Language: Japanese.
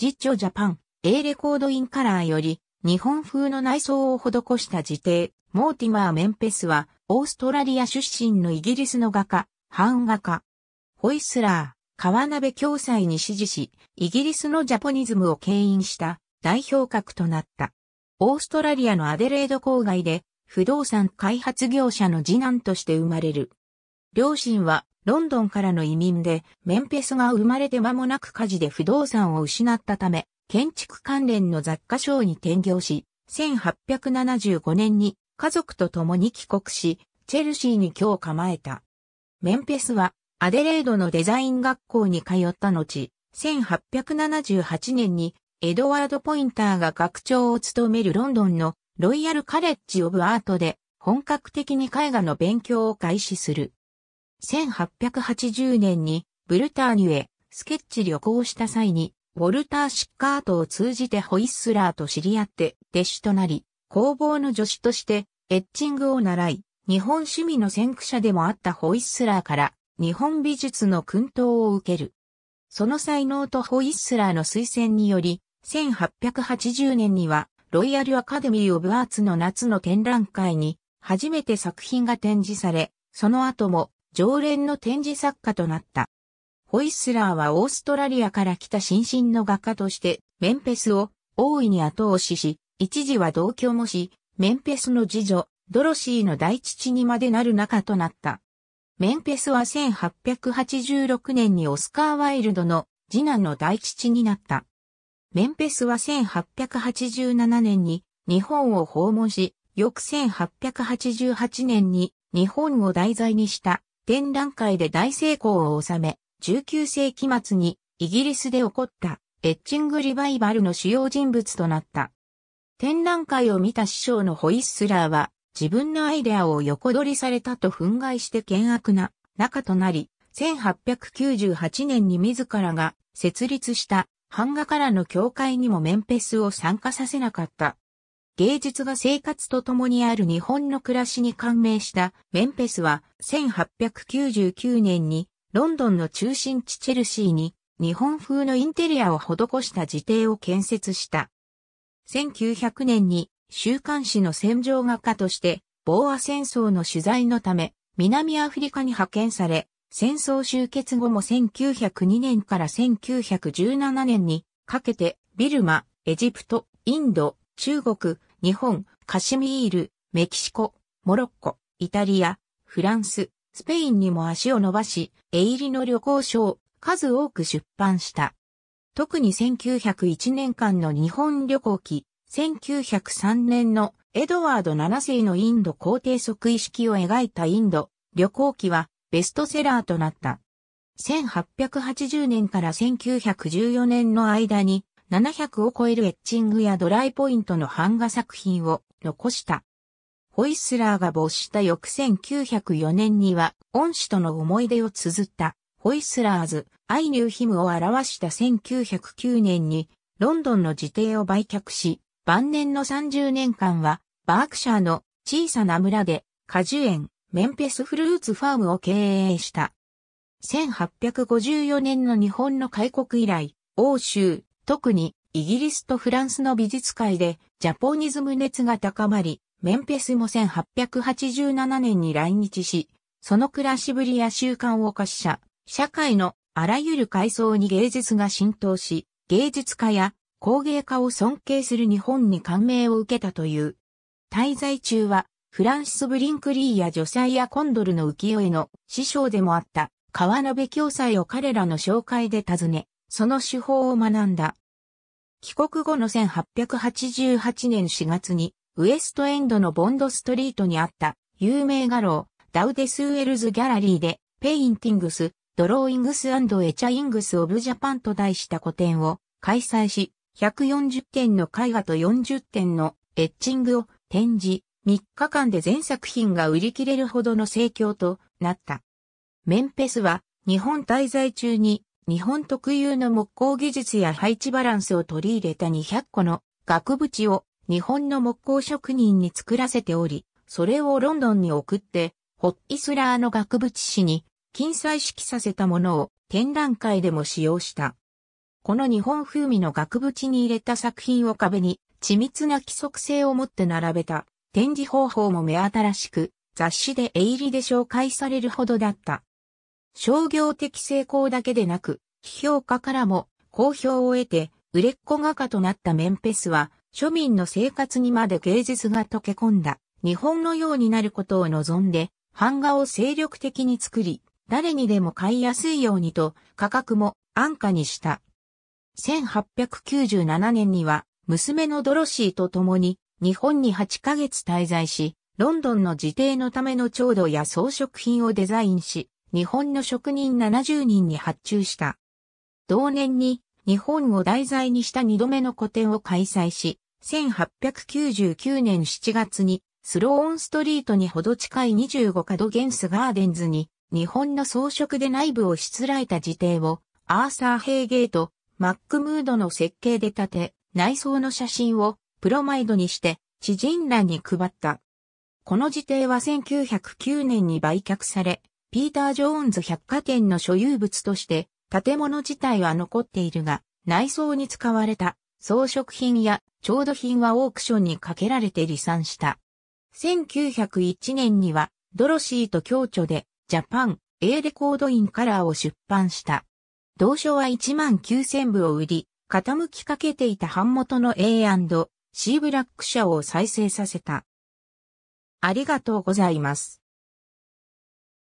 実況ジャパン、A レコードインカラーより、日本風の内装を施した自邸、モーティマー・メンペスは、オーストラリア出身のイギリスの画家、版画家、ホイスラー、川鍋教祭に支持し、イギリスのジャポニズムを牽引した代表格となった。オーストラリアのアデレード郊外で、不動産開発業者の次男として生まれる。両親はロンドンからの移民で、メンペスが生まれて間もなく火事で不動産を失ったため、建築関連の雑貨商に転業し、1875年に家族と共に帰国し、チェルシーに居を構えた。メンペスはアデレードのデザイン学校に通った後、1878年にエドワード・ポインターが学長を務めるロンドンのロイヤル・カレッジ・オブ・アートで本格的に絵画の勉強を開始する。1880年にブルターニュへスケッチ旅行した際に、ウォルター・シッカートを通じてホイッスラーと知り合って弟子となり、工房の助手としてエッチングを習い、日本趣味の先駆者でもあったホイッスラーから日本美術の訓導を受ける。その才能とホイッスラーの推薦により、1880年にはロイヤルアカデミー・オブ・アーツの夏の展覧会に初めて作品が展示され、その後も常連の展示作家となった。ホイスラーはオーストラリアから来た新進の画家として、メンペスを大いに後押しし、一時は同居もし、メンペスの次女、ドロシーの大父にまでなる仲となった。メンペスは1886年にオスカー・ワイルドの次男の大父になった。メンペスは1887年に日本を訪問し、翌1888年に日本を題材にした展覧会で大成功を収め、19世紀末にイギリスで起こったエッチングリバイバルの主要人物となった。展覧会を見た師匠のホイッスラーは自分のアイデアを横取りされたと憤慨して険悪な仲となり、1898年に自らが設立した版画からの教会にもメンペスを参加させなかった。芸術が生活と共にある日本の暮らしに感銘したメンペスは1899年にロンドンの中心地チェルシーに日本風のインテリアを施した自邸を建設した。1900年に週刊誌の戦場画家としてボーア戦争の取材のため南アフリカに派遣され戦争終結後も1902年から1917年にかけてビルマ、エジプト、インド、中国、日本、カシミール、メキシコ、モロッコ、イタリア、フランス、スペインにも足を伸ばし、絵入りの旅行書を数多く出版した。特に1901年間の日本旅行記、1903年のエドワード7世のインド皇帝即位式を描いたインド旅行記はベストセラーとなった。1880年から1914年の間に700を超えるエッチングやドライポイントの版画作品を残した。ホイスラーが没した翌1904年には、恩師との思い出を綴った、ホイスラーズ、アイニューヒムを表した1909年に、ロンドンの自邸を売却し、晩年の30年間は、バークシャーの小さな村で、果樹園、メンペスフルーツファームを経営した。1854年の日本の開国以来、欧州、特にイギリスとフランスの美術界でジャポニズム熱が高まり、メンペスも1887年に来日し、その暮らしぶりや習慣を貸し者、社会のあらゆる階層に芸術が浸透し、芸術家や工芸家を尊敬する日本に感銘を受けたという。滞在中は、フランシス・ブリンクリーや女性やコンドルの浮世絵の師匠でもあった川野辺教祭を彼らの紹介で訪ね、その手法を学んだ。帰国後の1888年4月に、ウエストエンドのボンドストリートにあった有名画廊、ダウデスウェルズギャラリーで、ペインティングス、ドローイングスエチャイングス・オブ・ジャパンと題した個展を開催し、140点の絵画と40点のエッチングを展示、3日間で全作品が売り切れるほどの盛況となった。メンペスは日本滞在中に日本特有の木工技術や配置バランスを取り入れた200個の額縁を日本の木工職人に作らせており、それをロンドンに送って、ホッイスラーの額縁師に金彩色させたものを展覧会でも使用した。この日本風味の額縁に入れた作品を壁に緻密な規則性を持って並べた展示方法も目新しく雑誌で絵入りで紹介されるほどだった。商業的成功だけでなく、批評家からも好評を得て、売れっ子画家となったメンペスは、庶民の生活にまで芸術が溶け込んだ、日本のようになることを望んで、版画を精力的に作り、誰にでも買いやすいようにと、価格も安価にした。1897年には、娘のドロシーと共に、日本に8ヶ月滞在し、ロンドンの自邸のための調度や装飾品をデザインし、日本の職人70人に発注した。同年に日本を題材にした2度目の個展を開催し、1899年7月にスローンストリートにほど近い25角ゲンスガーデンズに日本の装飾で内部をしつらえた自邸をアーサー・ヘーゲート、マックムードの設計で建て、内装の写真をプロマイドにして知人らに配った。この自邸は1909年に売却され、ピーター・ジョーンズ百貨店の所有物として、建物自体は残っているが、内装に使われた装飾品や調度品はオークションにかけられて離散した。1901年には、ドロシーと共著で、ジャパン A レコードインカラーを出版した。同書は1万9000部を売り、傾きかけていた版元の A&C ブラック社を再生させた。ありがとうございます。